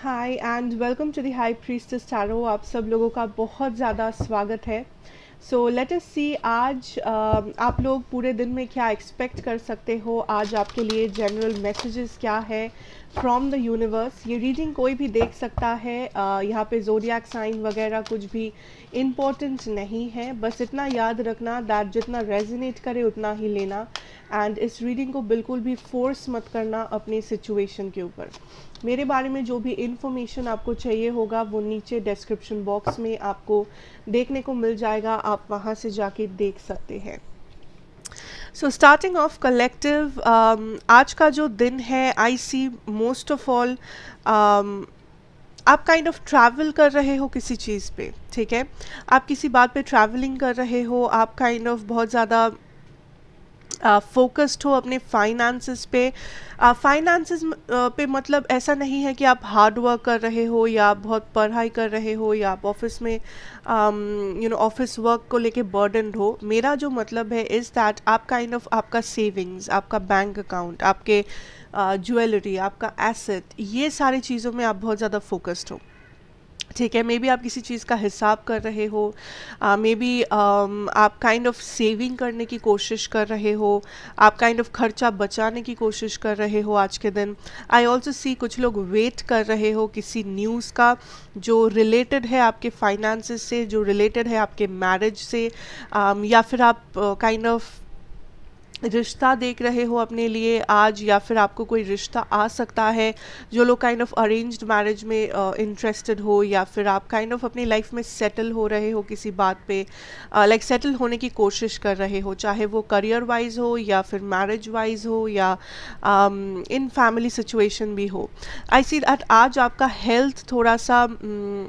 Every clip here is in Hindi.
hi and welcome to the high priestess tarot आप सब लोगों का बहुत ज़्यादा स्वागत है सो लेट अस सी आज uh, आप लोग पूरे दिन में क्या एक्सपेक्ट कर सकते हो आज आपके लिए जनरल मैसेजेस क्या है फ्रॉम द यूनिवर्स ये रीडिंग कोई भी देख सकता है uh, यहाँ पे जोरियाक साइन वगैरह कुछ भी इम्पोर्टेंट नहीं है बस इतना याद रखना दैट जितना रेजिनेट करे उतना ही लेना एंड इस रीडिंग को बिल्कुल भी फोर्स मत करना अपनी सिचुएशन के ऊपर मेरे बारे में जो भी इन्फॉर्मेशन आपको चाहिए होगा वो नीचे डिस्क्रिप्शन बॉक्स में आपको देखने को मिल जाएगा आप वहाँ से जाके देख सकते हैं सो स्टार्टिंग ऑफ कलेक्टिव आज का जो दिन है I see most of all आप काइंड ऑफ ट्रैवल कर रहे हो किसी चीज़ पे ठीक है आप किसी बात पे ट्रैवलिंग कर रहे हो आप काइंड kind ऑफ of बहुत ज़्यादा फोकस्ड हो अपने फाइनेंसेस पे फाइनेंसेस पे मतलब ऐसा नहीं है कि आप हार्ड वर्क कर रहे हो या आप बहुत पढ़ाई कर रहे हो या आप ऑफिस में यू नो ऑफिस वर्क को लेके बर्डन हो मेरा जो मतलब है इज़ दैट आप काइंड ऑफ आपका सेविंग्स आपका बैंक अकाउंट आपके ज्वेलरी आपका एसेट ये सारी चीज़ों में आप बहुत ज़्यादा फोकस्ड हो ठीक है मे बी आप किसी चीज़ का हिसाब कर रहे हो मे uh, बी um, आप काइंड ऑफ सेविंग करने की कोशिश कर रहे हो आप काइंड ऑफ खर्चा बचाने की कोशिश कर रहे हो आज के दिन आई ऑल्सो सी कुछ लोग वेट कर रहे हो किसी न्यूज़ का जो रिलेटेड है आपके फाइनेंसेस से जो रिलेटेड है आपके मैरिज से um, या फिर आप kind uh, of kind of रिश्ता देख रहे हो अपने लिए आज या फिर आपको कोई रिश्ता आ सकता है जो लोग काइंड ऑफ अरेंज मैरिज में इंटरेस्टेड uh, हो या फिर आप काइंड ऑफ अपनी लाइफ में सेटल हो रहे हो किसी बात पे लाइक uh, सेटल like, होने की कोशिश कर रहे हो चाहे वो करियर वाइज हो या फिर मैरिज वाइज हो या इन फैमिली सिचुएशन भी हो आई सी दैट आज आपका हेल्थ थोड़ा सा um,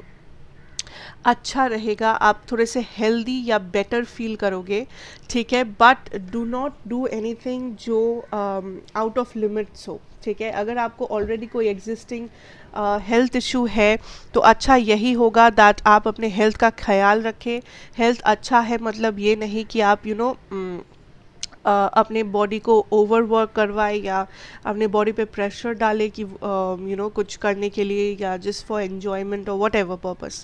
अच्छा रहेगा आप थोड़े से हेल्दी या बेटर फील करोगे ठीक है but do not do any जो आउट ऑफ लिमिट्स हो ठीक है अगर आपको ऑलरेडी कोई एग्जिस्टिंग हेल्थ इशू है तो अच्छा यही होगा दैट आप अपने हेल्थ का ख्याल रखें हेल्थ अच्छा है मतलब ये नहीं कि आप you you know know, mm, अपने बॉडी को ओवर वर्क करवाए या अपने बॉडी पे प्रेशर डाले कि यू नो कुछ करने के लिए या जस्ट फॉर एन्जॉयमेंट और वट एवर पर्पज़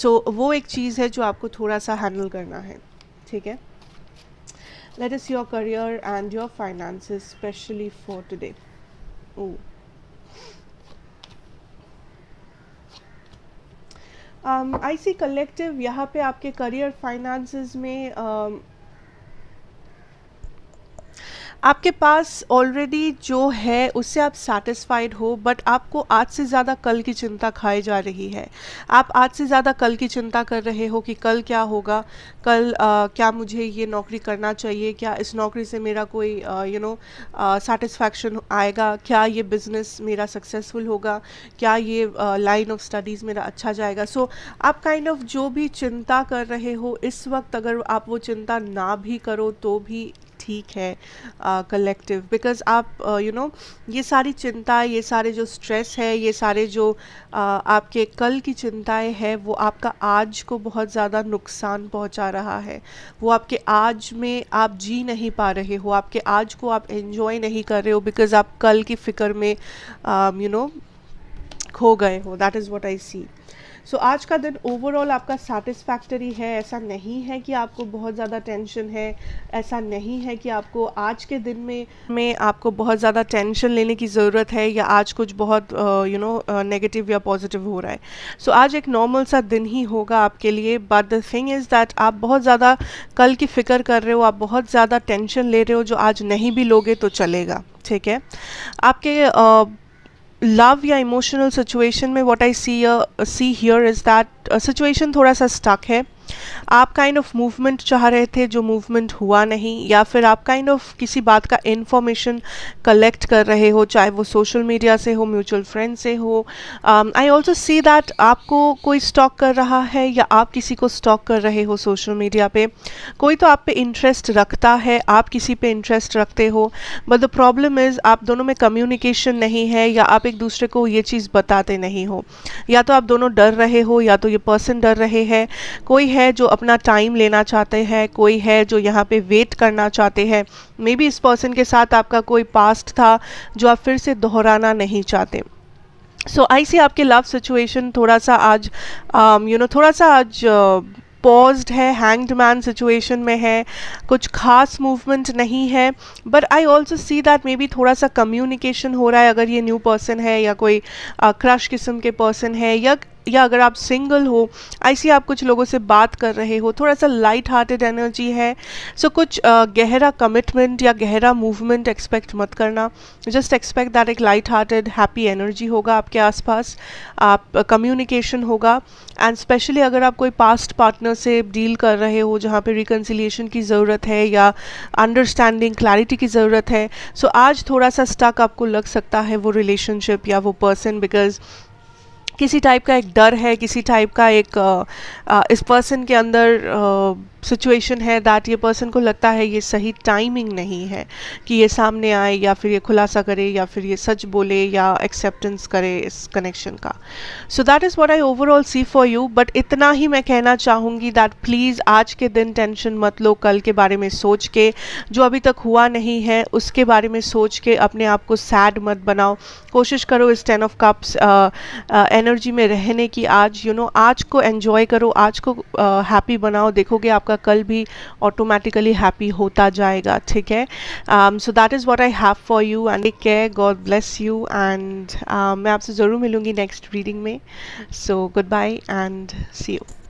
सो वो एक चीज़ है जो आपको थोड़ा सा हैंडल करना है ठीक है let is your career and your finance specially for today oh I see collective यहाँ पे आपके करियर फाइनेंसेस में um, आपके पास ऑलरेडी जो है उससे आप सेटिस्फाइड हो बट आपको आज से ज़्यादा कल की चिंता खाई जा रही है आप आज से ज़्यादा कल की चिंता कर रहे हो कि कल क्या होगा कल आ, क्या मुझे ये नौकरी करना चाहिए क्या इस नौकरी से मेरा कोई यू नो सेटिस्फैक्शन आएगा क्या ये बिज़नेस मेरा सक्सेसफुल होगा क्या ये लाइन ऑफ स्टडीज़ मेरा अच्छा जाएगा सो so, आप काइंड kind ऑफ of जो भी चिंता कर रहे हो इस वक्त अगर आप वो चिंता ना भी करो तो भी ठीक है कलेक्टिव बिकॉज आप यू नो ये सारी चिंता ये सारे जो स्ट्रेस है ये सारे जो आपके कल की चिंताएं हैं वो आपका आज को बहुत ज़्यादा नुकसान पहुंचा रहा है वो आपके आज में आप जी नहीं पा रहे हो आपके आज को आप एंजॉय नहीं कर रहे हो बिकॉज़ आप कल की फ़िक्र में यू नो खो गए हो that is what I see so so, आज का दिन ओवरऑल आपका सेटिस्फैक्टरी है ऐसा नहीं है कि आपको बहुत ज़्यादा टेंशन है ऐसा नहीं है कि आपको आज के दिन में में आपको बहुत ज़्यादा टेंशन लेने की ज़रूरत है या आज कुछ बहुत यू नो नेगेटिव या पॉजिटिव हो रहा है सो so, आज एक नॉर्मल सा दिन ही होगा आपके लिए but the thing is that आप बहुत ज़्यादा कल की फ़िक्र कर रहे हो आप बहुत ज़्यादा टेंशन ले रहे हो जो आज नहीं भी लोगे तो चलेगा ठीक है आपके लव या इमोशनल सिचुएशन में what I see see here is that situation थोड़ा सा स्टक है आप काइंड ऑफ मूवमेंट चाह रहे थे जो मूवमेंट हुआ नहीं या फिर आप काइंड kind ऑफ of किसी बात का इन्फॉर्मेशन कलेक्ट कर रहे हो चाहे वो सोशल मीडिया से हो म्यूचुअल फ्रेंड से हो आई ऑल्सो सी दैट आपको कोई स्टॉक कर रहा है या आप किसी को स्टॉक कर रहे हो सोशल मीडिया पे कोई तो आप पे इंटरेस्ट रखता है आप किसी पे इंटरेस्ट रखते हो बट द प्रॉब्लम इज़ आप दोनों में कम्युनिकेशन नहीं है या आप एक दूसरे को ये चीज़ बताते नहीं हो या तो आप दोनों डर रहे हो या तो ये पर्सन डर रहे हैं कोई है जो अपना टाइम लेना चाहते हैं कोई है जो यहाँ पे वेट करना चाहते हैं मे बी इस पर्सन के साथ आपका कोई पास्ट था जो आप फिर से दोहराना नहीं चाहते सो आई सी आपके लव सिचुएशन थोड़ा सा आज you um, know you know, थोड़ा सा आज uh, पॉज्ड है हैंग्ड मैन सिचुएशन में है कुछ खास मूवमेंट नहीं है but I also see that maybe थोड़ा सा कम्युनिकेशन हो रहा है अगर ये न्यू पर्सन है या कोई क्रश uh, किस्म के पर्सन है या या अगर आप सिंगल हो ऐसे आप कुछ लोगों से बात कर रहे हो थोड़ा सा लाइट हार्टेड एनर्जी है सो so, कुछ आ, गहरा कमिटमेंट या गहरा मूवमेंट एक्सपेक्ट मत करना जस्ट एक्सपेक्ट दैट एक लाइट हार्टेड हैप्पी एनर्जी होगा आपके आसपास आप कम्युनिकेशन होगा एंड स्पेशली अगर आप कोई पास्ट पार्टनर से डील कर रहे हो जहाँ पे रिकन्सिलिएशन की ज़रूरत है या अंडरस्टैंडिंग क्लैरिटी की ज़रूरत है सो so, आज थोड़ा सा स्टक आपको लग सकता है वो रिलेशनशिप या वो पर्सन बिकॉज किसी टाइप का एक डर है किसी टाइप का एक आ, आ, इस पर्सन के अंदर सिचुएशन है दैट ये पर्सन को लगता है ये सही टाइमिंग नहीं है कि ये सामने आए या फिर ये खुलासा करे या फिर ये सच बोले या एक्सेप्टेंस करे इस कनेक्शन का so that is what I overall see for you but इतना ही मैं कहना चाहूँगी दैट प्लीज़ आज के दिन टेंशन मत लो कल के बारे में सोच के जो अभी तक हुआ नहीं है उसके बारे में सोच के अपने आप को सैड मत बनाओ कोशिश करो इस टेन ऑफ कप्स एनर्जी में रहने की आज यू you नो know, आज को एन्जॉय करो आज को हैप्पी uh, बनाओ देखोगे आपका कल भी ऑटोमेटिकली हैप्पी होता जाएगा ठीक है so that is what I have for you and take care God bless you and मैं आपसे ज़रूर मिलूंगी नेक्स्ट रीडिंग में so goodbye and see you